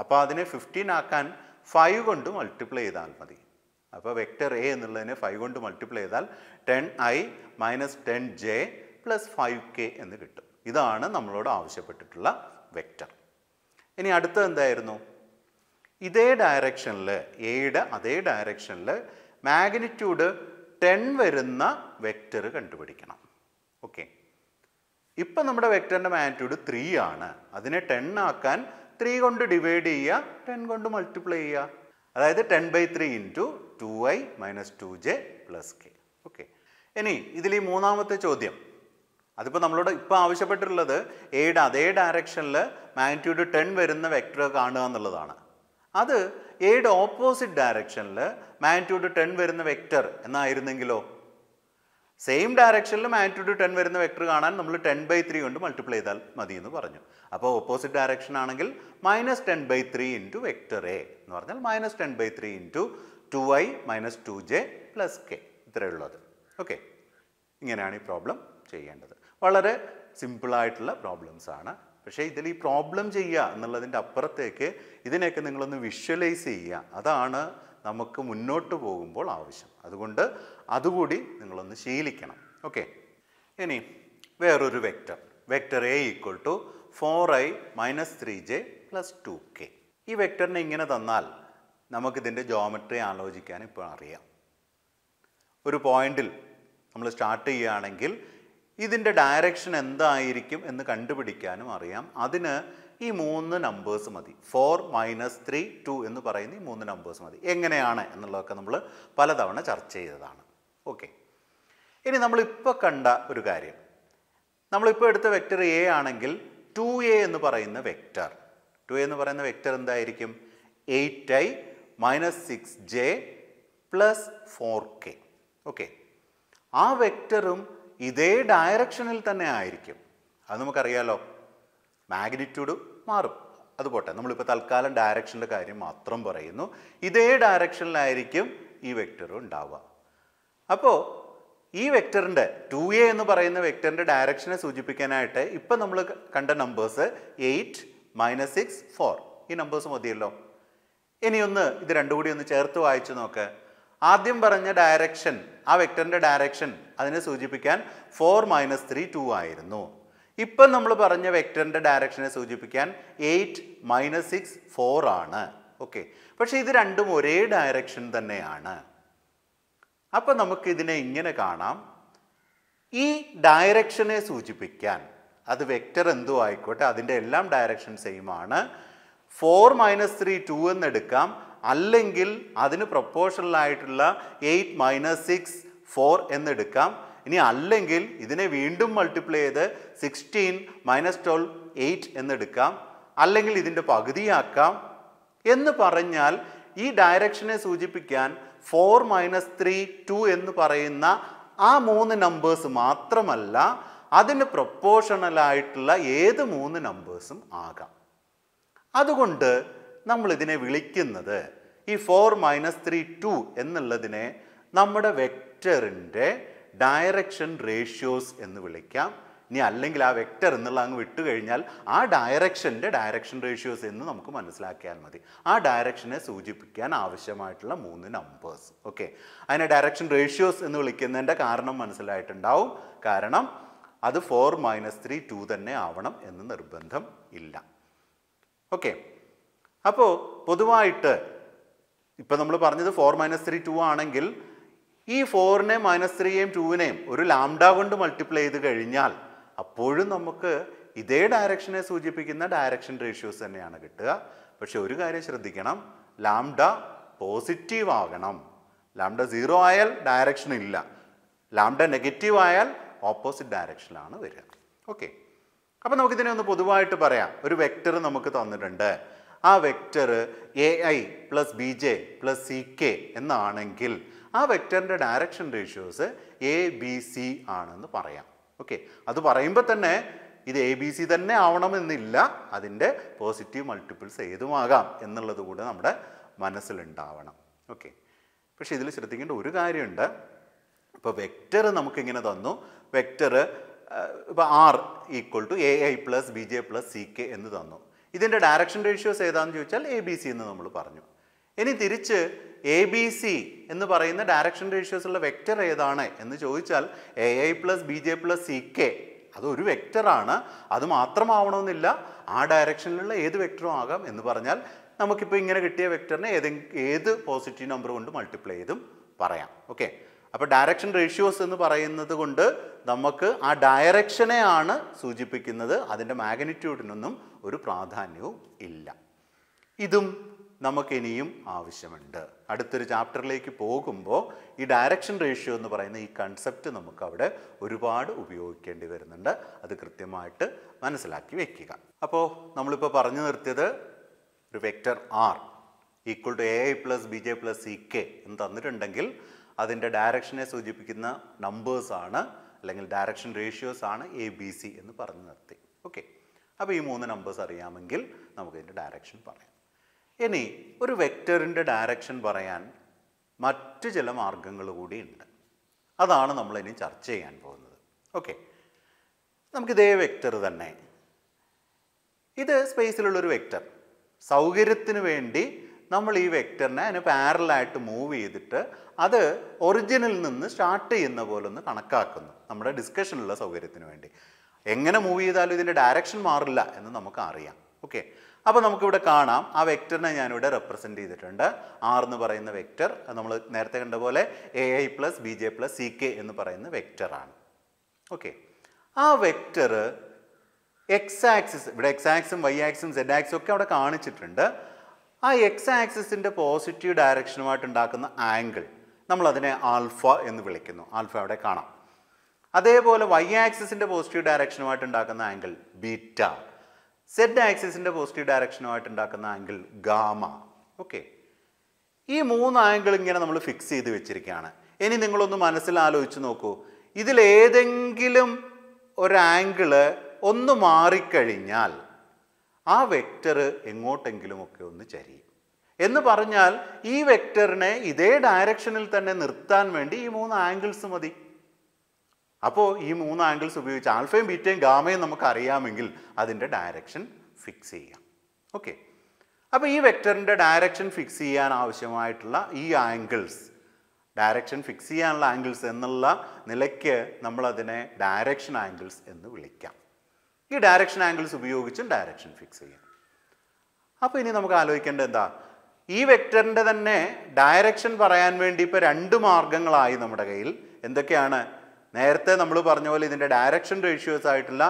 അപ്പോൾ അതിനെ ഫിഫ്റ്റീൻ ആക്കാൻ ഫൈവ് കൊണ്ട് മൾട്ടിപ്ലൈ ചെയ്താൽ മതി അപ്പോൾ വെക്റ്റർ എ എന്നുള്ളതിനെ ഫൈവ് കൊണ്ട് മൾട്ടിപ്ലൈ ചെയ്താൽ ten i minus ten j plus five k എന്ന് കിട്ടും ഇതാണ് നമ്മളോട് ആവശ്യപ്പെട്ടിട്ടുള്ള വെക്റ്റർ ഇനി അടുത്തത് എന്തായിരുന്നു ഇതേ ഡയറക്ഷനിൽ എയുടെ അതേ ഡയറക്ഷനിൽ മാഗ്നിറ്റ്യൂഡ് ടെൻ വരുന്ന വെക്റ്റർ കണ്ടുപിടിക്കണം ഓക്കെ ഇപ്പം നമ്മുടെ വെക്റ്ററിൻ്റെ മാഗ്നിറ്റ്യൂഡ് ത്രീ ആണ് അതിനെ ടെൻ ആക്കാൻ ത്രീ കൊണ്ട് ഡിവൈഡ് ചെയ്യുക ടെൻ കൊണ്ട് മൾട്ടിപ്ലൈ ചെയ്യുക അതായത് ten by three into two i minus two j plus k okay ഇനി ഇതിൽ ഈ മൂന്നാമത്തെ ചോദ്യം അതിപ്പോൾ നമ്മളോട് ഇപ്പോൾ ആവശ്യപ്പെട്ടിട്ടുള്ളത് എയുടെ അതേ ഡയറക്ഷനിൽ മാഗ്നിറ്റ്യൂഡ് ടെൻ വരുന്ന വെക്റ്റർ കാണുക എന്നുള്ളതാണ് അത് എയുടെ ഓപ്പോസിറ്റ് ഡയറക്ഷനിൽ മാഗ്നിറ്റ്യൂഡ് ടെൻ വരുന്ന വെക്റ്റർ എന്നായിരുന്നെങ്കിലോ സെയിം ഡയറക്ഷനിൽ മാഗ്നിറ്റ്യൂഡ് ടെൻ വരുന്ന വെക്റ്റർ കാണാൻ നമ്മൾ ടെൻ ബൈ ത്രീ കൊണ്ട് മൾട്ടിപ്ലൈ ചെയ്താൽ മതി എന്ന് പറഞ്ഞു അപ്പോൾ ഓപ്പോസിറ്റ് ഡയറക്ഷൻ ആണെങ്കിൽ minus ten by three into vector A എന്ന് പറഞ്ഞാൽ minus ten by three into two i minus two j plus k ഇത്രയുള്ളത് ഓക്കെ ഇങ്ങനെയാണ് ഈ പ്രോബ്ലം ചെയ്യേണ്ടത് വളരെ സിമ്പിളായിട്ടുള്ള ആണ് പക്ഷേ ഇതിൽ ഈ പ്രോബ്ലം ചെയ്യുക എന്നുള്ളതിൻ്റെ അപ്പുറത്തേക്ക് ഇതിനെയൊക്കെ നിങ്ങളൊന്ന് വിഷ്വലൈസ് ചെയ്യുക അതാണ് നമുക്ക് മുന്നോട്ട് പോകുമ്പോൾ ആവശ്യം അതുകൊണ്ട് അതുകൂടി നിങ്ങളൊന്ന് ശീലിക്കണം ഓക്കെ ഇനി വേറൊരു vector vector A equal to four i minus three j plus two k ഈ വെക്റ്ററിനെ ഇങ്ങനെ തന്നാൽ നമുക്കിതിൻ്റെ ജോമെട്രി ആലോചിക്കാൻ ഇപ്പോൾ അറിയാം ഒരു പോയിന്റിൽ നമ്മൾ സ്റ്റാർട്ട് ചെയ്യുകയാണെങ്കിൽ ഇതിൻ്റെ ഡയറക്ഷൻ എന്തായിരിക്കും എന്ന് കണ്ടുപിടിക്കാനും അറിയാം അതിന് ഈ മൂന്ന് നമ്പേഴ്സ് മതി ഫോർ മൈനസ് ത്രീ ടു എന്ന് പറയുന്ന ഈ മൂന്ന് നമ്പേഴ്സ് മതി എങ്ങനെയാണ് എന്നുള്ളതൊക്കെ നമ്മൾ പലതവണ ചർച്ച ചെയ്തതാണ് ഓക്കെ ഇനി നമ്മളിപ്പോൾ കണ്ട ഒരു കാര്യം നമ്മളിപ്പോൾ എടുത്ത വെക്റ്റർ എ ആണെങ്കിൽ ടു എ എന്ന് പറയുന്ന വെക്റ്റർ ടു എന്ന് പറയുന്ന വെക്റ്റർ എന്തായിരിക്കും eight i minus six j plus four k okay ആ വെക്റ്ററും ഇതേ ഡയറക്ഷനിൽ തന്നെ ആയിരിക്കും അത് നമുക്കറിയാലോ മാഗ്നിറ്റ്യൂഡ് മാറും അത് പോട്ടെ നമ്മളിപ്പോൾ തൽക്കാലം ഡയറക്ഷൻ്റെ കാര്യം മാത്രം പറയുന്നു ഇതേ ഡയറക്ഷനിലായിരിക്കും ഈ വെക്ടറും ഉണ്ടാവുക അപ്പോൾ ഈ വെക്ടറിൻ്റെ ടു എ എന്ന് പറയുന്ന വെക്ടറിൻ്റെ ഡയറക്ഷനെ സൂചിപ്പിക്കാനായിട്ട് ഇപ്പം നമ്മൾ കണ്ട numbers eight minus six four ഈ നമ്പേഴ്സ് മതിയല്ലോ ഇനിയൊന്ന് ഇത് രണ്ടും കൂടി ഒന്ന് ചേർത്ത് വായിച്ചു നോക്ക് ആദ്യം പറഞ്ഞ ഡയറക്ഷൻ ആ വെക്ടറിൻ്റെ ഡയറക്ഷൻ അതിനെ സൂചിപ്പിക്കാൻ ഫോർ മൈനസ് ത്രീ ടു ആയിരുന്നു ഇപ്പം നമ്മൾ പറഞ്ഞ വെക്ടറിൻ്റെ ഡയറക്ഷനെ സൂചിപ്പിക്കാൻ എയ്റ്റ് മൈനസ് സിക്സ് ഫോർ ആണ് ഓക്കെ പക്ഷേ ഇത് രണ്ടും ഒരേ ഡയറക്ഷൻ തന്നെയാണ് അപ്പം നമുക്ക് ഇതിനെ ഇങ്ങനെ കാണാം ഈ ഡയറക്ഷനെ സൂചിപ്പിക്കാൻ അത് വെക്റ്റർ എന്തോ ആയിക്കോട്ടെ അതിൻ്റെ എല്ലാം ഡയറക്ഷൻ സെയിമാണ് ഫോർ മൈനസ് ത്രീ ടു എന്നെടുക്കാം അല്ലെങ്കിൽ അതിന് പ്രപ്പോർഷണലായിട്ടുള്ള എയ്റ്റ് മൈനസ് സിക്സ് ഫോർ എന്നെടുക്കാം ഇനി അല്ലെങ്കിൽ ഇതിനെ വീണ്ടും മൾട്ടിപ്ലൈ ചെയ്ത് സിക്സ്റ്റീൻ മൈനസ് ട്വൽവ് എയ്റ്റ് എന്നെടുക്കാം അല്ലെങ്കിൽ ഇതിൻ്റെ പകുതിയാക്കാം എന്ന് പറഞ്ഞാൽ ഈ ഡയറക്ഷനെ സൂചിപ്പിക്കാൻ ഫോർ മൈനസ് ത്രീ ടു എന്ന് പറയുന്ന ആ മൂന്ന് നമ്പേഴ്സ് മാത്രമല്ല അതിന് പ്രപ്പോർഷണലായിട്ടുള്ള ഏത് മൂന്ന് നമ്പേഴ്സും ആകാം അതുകൊണ്ട് നമ്മൾ ഇതിനെ വിളിക്കുന്നത് ഈ ഫോർ മൈനസ് ത്രീ ടു എന്നുള്ളതിനെ നമ്മുടെ വെക്ടറിൻ്റെ ഡയറക്ഷൻ റേഷ്യോസ് എന്ന് വിളിക്കാം ഇനി അല്ലെങ്കിൽ ആ വെക്റ്റർ എന്നുള്ള അങ്ങ് വിട്ടു കഴിഞ്ഞാൽ ആ ഡയറക്ഷൻ്റെ ഡയറക്ഷൻ റേഷ്യോസ് എന്ന് നമുക്ക് മനസ്സിലാക്കിയാൽ മതി ആ ഡയറക്ഷനെ സൂചിപ്പിക്കാൻ ആവശ്യമായിട്ടുള്ള മൂന്ന് നമ്പേഴ്സ് ഓക്കെ അതിനെ ഡയറക്ഷൻ റേഷ്യോസ് എന്ന് വിളിക്കുന്നതിൻ്റെ കാരണം മനസ്സിലായിട്ടുണ്ടാവും കാരണം അത് ഫോർ മൈനസ് ത്രീ ടു തന്നെ ആവണം എന്ന് നിർബന്ധം ഇല്ല ഓക്കെ അപ്പോൾ പൊതുവായിട്ട് ഇപ്പം നമ്മൾ പറഞ്ഞത് ഫോർ മൈനസ് ത്രീ ടു ആണെങ്കിൽ ഈ ഫോറിനെ മൈനസ് ത്രീയെയും ടുവിനെയും ഒരു ലാംഡ കൊണ്ട് മൾട്ടിപ്ലൈ ചെയ്ത് കഴിഞ്ഞാൽ അപ്പോഴും നമുക്ക് ഇതേ ഡയറക്ഷനെ സൂചിപ്പിക്കുന്ന ഡയറക്ഷൻ റേഷ്യോസ് തന്നെയാണ് കിട്ടുക പക്ഷെ ഒരു കാര്യം ശ്രദ്ധിക്കണം ലാംഡ പോസിറ്റീവ് ആകണം ലാംഡ സീറോ ആയാൽ ഡയറക്ഷൻ ഇല്ല ലാംഡ നെഗറ്റീവ് ആയാൽ ഓപ്പോസിറ്റ് ഡയറക്ഷനിലാണ് വരിക ഓക്കെ അപ്പം നമുക്കിതിനെ ഒന്ന് പൊതുവായിട്ട് പറയാം ഒരു വെക്റ്റർ നമുക്ക് തന്നിട്ടുണ്ട് ആ vector a I plus B J plus C k എന്നാണെങ്കിൽ ആ വെക്റ്ററിൻ്റെ direction ratios a B c ആണെന്ന് പറയാം ഓക്കെ അത് പറയുമ്പോൾ തന്നെ ഇത് എ ബി സി തന്നെ ആവണമെന്നില്ല അതിൻ്റെ പോസിറ്റീവ് മൾട്ടിപ്പിൾസ് ഏതുമാകാം എന്നുള്ളത് കൂടെ നമ്മുടെ മനസ്സിലുണ്ടാവണം ഓക്കെ പക്ഷേ ഇതിൽ ശ്രദ്ധിക്കേണ്ട ഒരു കാര്യമുണ്ട് ഇപ്പോൾ വെക്റ്റർ നമുക്കിങ്ങനെ തന്നു വെക്റ്റർ ഇപ്പോൾ r equal to a I plus B J plus C k എന്ന് തന്നു ഇതിൻ്റെ ഡയറക്ഷൻ റേഷ്യോസ് ഏതാണെന്ന് ചോദിച്ചാൽ എ ബി സി എന്ന് നമ്മൾ പറഞ്ഞു ഇനി തിരിച്ച് എ ബി സി എന്ന് പറയുന്ന ഡയറക്ഷൻ റേഷ്യോസ് ഉള്ള വെക്റ്റർ ഏതാണ് എന്ന് ചോദിച്ചാൽ a I plus B J plus C k അതൊരു വെക്റ്ററാണ് അത് മാത്രമാവണമെന്നില്ല ആ ഡയറക്ഷനിലുള്ള ഏത് വെക്റ്ററും ആകാം എന്ന് പറഞ്ഞാൽ നമുക്കിപ്പോൾ ഇങ്ങനെ കിട്ടിയ വെക്ടറിനെ ഏതെങ്കിലും ഏത് പോസിറ്റീവ് നമ്പർ കൊണ്ട് മൾട്ടിപ്ലൈ ചെയ്തും പറയാം ഓക്കെ അപ്പോൾ ഡയറക്ഷൻ റേഷ്യോസ് എന്ന് പറയുന്നത് കൊണ്ട് നമുക്ക് ആ ഡയറക്ഷനെയാണ് സൂചിപ്പിക്കുന്നത് അതിൻ്റെ മാഗ്നിറ്റ്യൂഡിനൊന്നും ഒരു പ്രാധാന്യവും ഇല്ല ഇതും നമുക്കിനിയും ആവശ്യമുണ്ട് അടുത്തൊരു ചാപ്റ്ററിലേക്ക് പോകുമ്പോൾ ഈ ഡയറക്ഷൻ റേഷ്യോ എന്ന് പറയുന്ന ഈ കൺസെപ്റ്റ് നമുക്ക് അവിടെ ഒരുപാട് ഉപയോഗിക്കേണ്ടി വരുന്നുണ്ട് അത് കൃത്യമായിട്ട് മനസ്സിലാക്കി വെക്കുക അപ്പോൾ നമ്മളിപ്പോൾ പറഞ്ഞു നിർത്തിയത് ഒരു vector r equal to a I plus B J plus C k എന്ന് തന്നിട്ടുണ്ടെങ്കിൽ അതിൻ്റെ ഡയറക്ഷനെ സൂചിപ്പിക്കുന്ന നമ്പേഴ്സാണ് അല്ലെങ്കിൽ ഡയറക്ഷൻ റേഷ്യോസ് ആണ് എ ബി സി എന്ന് പറഞ്ഞു നിർത്തി ഓക്കെ അപ്പോൾ ഈ മൂന്ന് നമ്പേഴ്സ് അറിയാമെങ്കിൽ നമുക്ക് ഇതിൻ്റെ ഡയറക്ഷൻ പറയാം ഇനി ഒരു വെക്ടറിൻ്റെ ഡയറക്ഷൻ പറയാൻ മറ്റു ചില മാർഗങ്ങൾ കൂടിയുണ്ട് അതാണ് നമ്മൾ ഇനി ചർച്ച ചെയ്യാൻ പോകുന്നത് ഓക്കെ നമുക്കിതേ വെക്റ്റർ തന്നെ ഇത് സ്പേസിലുള്ളൊരു വെക്റ്റർ സൗകര്യത്തിന് വേണ്ടി നമ്മൾ ഈ വെക്ടറിനെ അതിന് പാരലായിട്ട് മൂവ് ചെയ്തിട്ട് അത് ഒറിജിനിൽ നിന്ന് സ്റ്റാർട്ട് ചെയ്യുന്ന പോലെ ഒന്ന് കണക്കാക്കുന്നു നമ്മുടെ ഡിസ്കഷനുള്ള സൗകര്യത്തിന് വേണ്ടി എങ്ങനെ മൂവ് ചെയ്താലും ഇതിൻ്റെ ഡയറക്ഷൻ മാറില്ല എന്ന് നമുക്ക് അറിയാം ഓക്കെ അപ്പോൾ നമുക്കിവിടെ കാണാം ആ വെക്ടറിനെ ഞാനിവിടെ റെപ്രസെൻ്റ് ചെയ്തിട്ടുണ്ട് ആർ എന്ന് പറയുന്ന വെക്ടർ നമ്മൾ നേരത്തെ കണ്ട പോലെ a I plus B J plus C k എന്ന് പറയുന്ന വെക്ടറാണ് ഓക്കെ ആ വെക്ടർ എക്സ് ആക്സിസ് ഇവിടെ എക്സ് ആക്സും വൈ ആക്സും സെഡ് ആക്സും ഒക്കെ അവിടെ കാണിച്ചിട്ടുണ്ട് ആ എക്സ് ആക്സിസിൻ്റെ പോസിറ്റീവ് ഡയറക്ഷനുമായിട്ട് ഉണ്ടാക്കുന്ന ആംഗിൾ നമ്മളതിനെ ആൽഫ എന്ന് വിളിക്കുന്നു ആൽഫ അവിടെ കാണാം അതേപോലെ വൈ ആക്സിസിൻ്റെ പോസിറ്റീവ് ഡയറക്ഷനുമായിട്ട് ഉണ്ടാക്കുന്ന ആംഗിൾ ബീറ്റ സെഡ് ആക്സിസിൻ്റെ പോസിറ്റീവ് ഡയറക്ഷനുമായിട്ട് ഉണ്ടാക്കുന്ന ആംഗിൾ ഗാമ ഓക്കെ ഈ മൂന്ന് ആംഗിൾ ഇങ്ങനെ നമ്മൾ ഫിക്സ് ചെയ്ത് വെച്ചിരിക്കുകയാണ് ഇനി നിങ്ങളൊന്ന് മനസ്സിൽ ആലോചിച്ച് നോക്കൂ ഇതിലേതെങ്കിലും ഒരു ഒന്ന് മാറിക്കഴിഞ്ഞാൽ ആ വെക്റ്റർ എങ്ങോട്ടെങ്കിലുമൊക്കെ ഒന്ന് ചരിയും എന്ന് പറഞ്ഞാൽ ഈ വെക്റ്ററിനെ ഇതേ ഡയറക്ഷനിൽ തന്നെ നിർത്താൻ വേണ്ടി ഈ മൂന്ന് ആംഗിൾസ് മതി അപ്പോൾ ഈ മൂന്ന് ആംഗിൾസ് ഉപയോഗിച്ച് ആൽഫയും ബീറ്റയും ഗാമയും നമുക്ക് അറിയാമെങ്കിൽ അതിൻ്റെ ഡയറക്ഷൻ ഫിക്സ് ചെയ്യാം ഓക്കെ അപ്പോൾ ഈ വെക്ടറിൻ്റെ ഡയറക്ഷൻ ഫിക്സ് ചെയ്യാൻ ആവശ്യമായിട്ടുള്ള ഈ ആംഗിൾസ് ഡയറക്ഷൻ ഫിക്സ് ചെയ്യാനുള്ള ആംഗിൾസ് എന്നുള്ള നിലയ്ക്ക് നമ്മളതിനെ ഡയറക്ഷൻ ആംഗിൾസ് എന്ന് വിളിക്കാം ഈ ഡയറക്ഷൻ ആംഗിൾസ് ഉപയോഗിച്ചും ഡയറക്ഷൻ ഫിക്സ് ചെയ്യാം അപ്പോൾ ഇനി നമുക്ക് ആലോചിക്കേണ്ടത് എന്താ ഈ വെക്ടറിൻ്റെ തന്നെ ഡയറക്ഷൻ പറയാൻ വേണ്ടി ഇപ്പോൾ രണ്ട് മാർഗങ്ങളായി നമ്മുടെ കയ്യിൽ എന്തൊക്കെയാണ് നേരത്തെ നമ്മൾ പറഞ്ഞ പോലെ ഇതിൻ്റെ ഡയറക്ഷൻ റേഷ്യോസ് ആയിട്ടുള്ള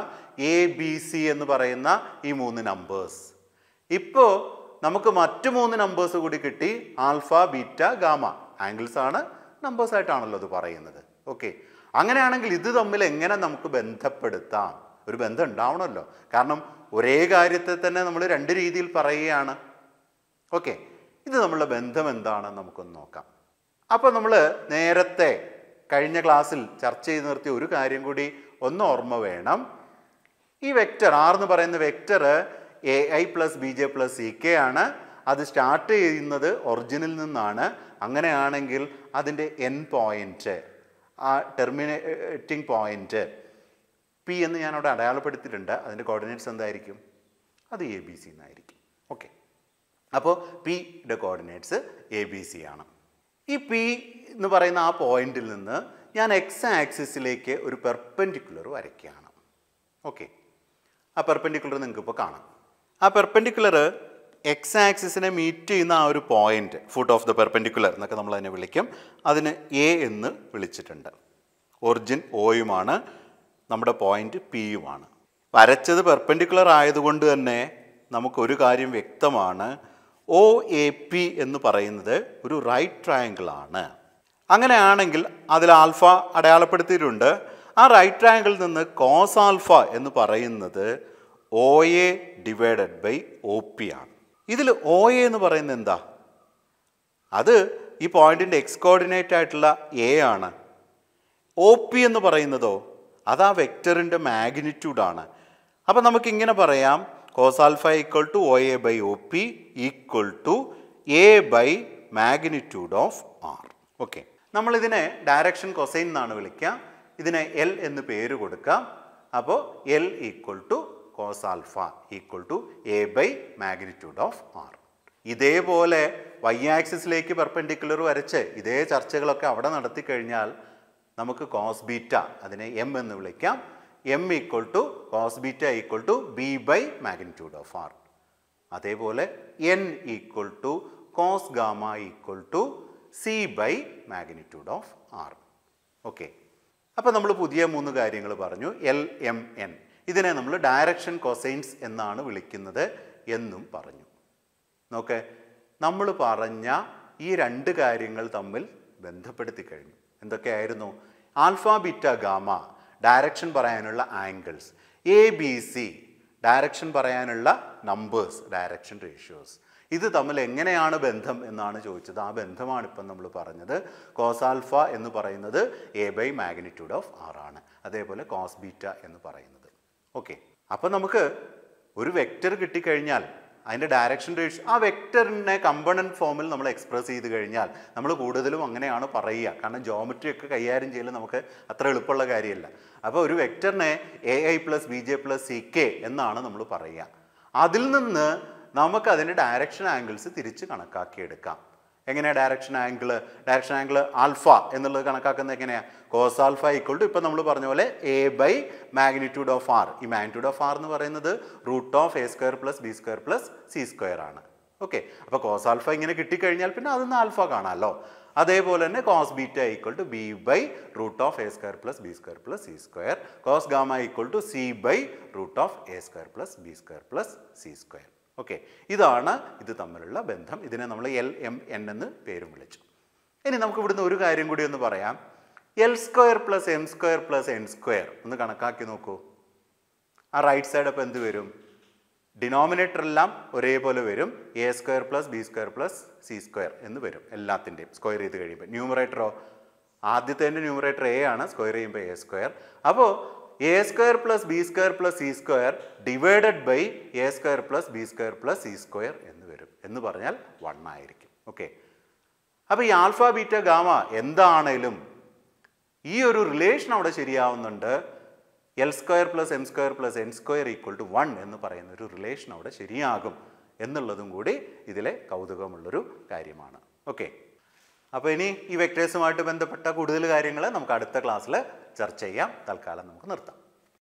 എ ബി സി എന്ന് പറയുന്ന ഈ മൂന്ന് നമ്പേഴ്സ് ഇപ്പോൾ നമുക്ക് മറ്റു മൂന്ന് നമ്പേഴ്സ് കൂടി കിട്ടി ആൽഫ ബീറ്റ ഗാമ ആംഗിൾസ് ആണ് നമ്പേഴ്സായിട്ടാണല്ലോ അത് പറയുന്നത് ഓക്കെ അങ്ങനെയാണെങ്കിൽ ഇത് തമ്മിൽ എങ്ങനെ നമുക്ക് ബന്ധപ്പെടുത്താം ഒരു ബന്ധം ഉണ്ടാവണമല്ലോ കാരണം ഒരേ കാര്യത്തെ തന്നെ നമ്മൾ രണ്ട് രീതിയിൽ പറയുകയാണ് ഓക്കെ ഇത് നമ്മളുടെ ബന്ധം എന്താണ് നമുക്കൊന്ന് നോക്കാം അപ്പോൾ നമ്മൾ നേരത്തെ കഴിഞ്ഞ ക്ലാസ്സിൽ ചർച്ച ചെയ്ത് നിർത്തിയ ഒരു കാര്യം കൂടി ഒന്ന് ഓർമ്മ വേണം ഈ വെക്റ്റർ ആർ എന്ന് പറയുന്ന vector a I plus B J plus C k ആണ് അത് സ്റ്റാർട്ട് ചെയ്യുന്നത് ഒറിജിനിൽ നിന്നാണ് അങ്ങനെയാണെങ്കിൽ അതിൻ്റെ എൻ പോയിൻറ്റ് ആ ടെർമിനേറ്റിംഗ് പോയിൻറ്റ് പി എന്ന് ഞാൻ അവിടെ അടയാളപ്പെടുത്തിയിട്ടുണ്ട് അതിൻ്റെ കോർഡിനേറ്റ്സ് എന്തായിരിക്കും അത് എ ബി സി എന്നായിരിക്കും ഓക്കെ അപ്പോൾ പിയുടെ കോർഡിനേറ്റ്സ് എ ബി സി ആണ് ഈ പി എന്ന് പറയുന്ന ആ പോയിന്റിൽ നിന്ന് ഞാൻ എക്സ് ആക്സിസിലേക്ക് ഒരു പെർപ്പൻഡിക്കുലർ വരയ്ക്കുകയാണ് ഓക്കെ ആ പെർപ്പൻഡിക്കുലർ നിങ്ങൾക്കിപ്പോൾ കാണാം ആ പെർപ്പൻഡിക്കുലർ എക്സ് ആക്സിസിനെ മീറ്റ് ചെയ്യുന്ന ആ ഒരു point foot of the perpendicular എന്നൊക്കെ നമ്മൾ അതിനെ വിളിക്കും അതിന് എ എന്ന് വിളിച്ചിട്ടുണ്ട് ഒറിജിൻ ഒയുമാണ് നമ്മുടെ പോയിന്റ് പിയുമാണ് വരച്ചത് പെർപ്പൻഡിക്കുലർ ആയതുകൊണ്ട് തന്നെ നമുക്കൊരു കാര്യം വ്യക്തമാണ് ഒ എ പി എന്ന് പറയുന്നത് ഒരു റൈറ്റ് ട്രയാങ്കിളാണ് അങ്ങനെയാണെങ്കിൽ അതിൽ ആൽഫ അടയാളപ്പെടുത്തിയിട്ടുണ്ട് ആ റൈറ്റ് ട്രയാങ്കിളിൽ നിന്ന് കോസ് ആൽഫ എന്ന് പറയുന്നത് O A divided by O P ആണ് ഇതിൽ ഒ എ എന്ന് പറയുന്നത് എന്താ അത് ഈ പോയിന്റിൻ്റെ എക്സ് കോർഡിനേറ്റ് ആയിട്ടുള്ള എ ആണ് ഒ പി എന്ന് പറയുന്നതോ അത് ആ വെക്ടറിൻ്റെ മാഗ്നിറ്റ്യൂഡാണ് അപ്പോൾ നമുക്കിങ്ങനെ പറയാം cos alpha equal to O A by O P equal to A by magnitude of R okay നമ്മളിതിനെ ഡയറക്ഷൻ കൊസൈൻ എന്നാണ് വിളിക്കുക ഇതിനെ എൽ എന്ന് പേര് കൊടുക്കാം അപ്പോൾ L equal to cos alpha equal to A by magnitude of R ഇതേപോലെ Y ആക്സിസിലേക്ക് പെർപെൻഡിക്കുലർ വരച്ച് ഇതേ ചർച്ചകളൊക്കെ അവിടെ നടത്തി കഴിഞ്ഞാൽ നമുക്ക് കോസ് ബീറ്റ അതിനെ എം എന്ന് വിളിക്കാം M equal to cos beta equal to B by magnitude of R അതേപോലെ N equal to cos gamma equal to C by magnitude of R okay അപ്പോൾ നമ്മൾ പുതിയ മൂന്ന് കാര്യങ്ങൾ പറഞ്ഞു എൽ എം എൻ ഇതിനെ നമ്മൾ ഡയറക്ഷൻ കൊസൈൻസ് എന്നാണ് വിളിക്കുന്നത് എന്നും പറഞ്ഞു നോക്കെ നമ്മൾ പറഞ്ഞ ഈ രണ്ട് കാര്യങ്ങൾ തമ്മിൽ ബന്ധപ്പെടുത്തി കഴിഞ്ഞു എന്തൊക്കെയായിരുന്നു ആൽഫ ബിറ്റ ഗാമ ഡയറക്ഷൻ പറയാനുള്ള angles A B C direction പറയാനുള്ള നമ്പേഴ്സ് ഡയറക്ഷൻ റേഷ്യോസ് ഇത് തമ്മിൽ എങ്ങനെയാണ് ബന്ധം എന്നാണ് ചോദിച്ചത് ആ ബന്ധമാണ് ഇപ്പം നമ്മൾ പറഞ്ഞത് കോസ് ആൽഫ എന്ന് പറയുന്നത് A by magnitude of R ആണ് അതേപോലെ കോസ് ബീറ്റ എന്ന് പറയുന്നത് ഓക്കെ അപ്പം നമുക്ക് ഒരു വെക്റ്റർ കിട്ടിക്കഴിഞ്ഞാൽ അതിൻ്റെ ഡയറക്ഷൻ റേഷ്യോ ആ വെക്ടറിനെ കമ്പണൻറ്റ് ഫോമിൽ നമ്മൾ എക്സ്പ്രസ് ചെയ്ത് കഴിഞ്ഞാൽ നമ്മൾ കൂടുതലും അങ്ങനെയാണ് പറയുക കാരണം ജോമെട്രി ഒക്കെ കൈകാര്യം ചെയ്യൽ നമുക്ക് അത്ര എളുപ്പമുള്ള കാര്യമല്ല അപ്പോൾ ഒരു വെക്ടറിനെ A I plus B J plus C K എന്നാണ് നമ്മൾ പറയുക അതിൽ നിന്ന് നമുക്ക് അതിൻ്റെ ഡയറക്ഷൻ ആംഗിൾസ് തിരിച്ച് കണക്കാക്കിയെടുക്കാം എങ്ങനെയാണ് direction angle direction angle alpha എന്നുള്ളത് കണക്കാക്കുന്നത് എങ്ങനെയാണ് കോസ് ആൽഫ ഈക്വൾ ടു ഇപ്പം നമ്മൾ പറഞ്ഞ പോലെ A by magnitude of R ഈ മാഗ്നിറ്റ്യൂഡ് ഓഫ് ആർ എന്ന് പറയുന്നത് root of A square plus B square plus C square ആണ് ഓക്കെ അപ്പോൾ കോസ് ആൽഫ ഇങ്ങനെ കിട്ടിക്കഴിഞ്ഞാൽ പിന്നെ അതൊന്ന് ആൽഫ കാണാമല്ലോ അതേപോലെ തന്നെ cos beta equal to B by root of A square plus B square plus C square cos gamma equal to C by root of A square plus B square plus C square okay ഇതാണ് ഇത് തമ്മിലുള്ള ബന്ധം ഇതിനെ നമ്മൾ L M N എന്ന് പേരും വിളിച്ചു ഇനി നമുക്ക് ഇവിടുന്ന് ഒരു കാര്യം കൂടി ഒന്ന് പറയാം L square plus M square plus N square ഒന്ന് കണക്കാക്കി നോക്കൂ ആ റൈറ്റ് സൈഡ് അപ്പോൾ എന്ത് വരും ഡിനോമിനേറ്റർ എല്ലാം ഒരേപോലെ വരും A square plus B square plus C square എന്ന് വരും എല്ലാത്തിൻ്റെയും സ്ക്വയർ ചെയ്ത് കഴിയുമ്പോൾ ന്യൂമറേറ്ററോ ആദ്യത്തെ ന്യൂമറേറ്റർ എ ആണ് സ്ക്വയർ ചെയ്യുമ്പോൾ എ സ്ക്വയർ അപ്പോൾ A square plus B square plus C square divided by A square plus B square plus C square എന്ന് വരും എന്ന് പറഞ്ഞാൽ വൺ ആയിരിക്കും ഓക്കെ അപ്പോൾ ഈ ആൽഫ ബീറ്റ ഗാമ എന്താണേലും ഈ ഒരു റിലേഷൻ അവിടെ ശരിയാവുന്നുണ്ട് L square plus M square plus N square equal to one എന്ന് പറയുന്ന ഒരു റിലേഷൻ അവിടെ ശരിയാകും എന്നുള്ളതും കൂടി ഇതിലെ കൗതുകമുള്ളൊരു കാര്യമാണ് ഓക്കെ അപ്പോൾ ഇനി ഈ വെക്ടേഴ്സുമായിട്ട് ബന്ധപ്പെട്ട കൂടുതൽ കാര്യങ്ങൾ നമുക്ക് അടുത്ത ക്ലാസ്സിൽ ചർച്ച ചെയ്യാം തൽക്കാലം നമുക്ക് നിർത്താം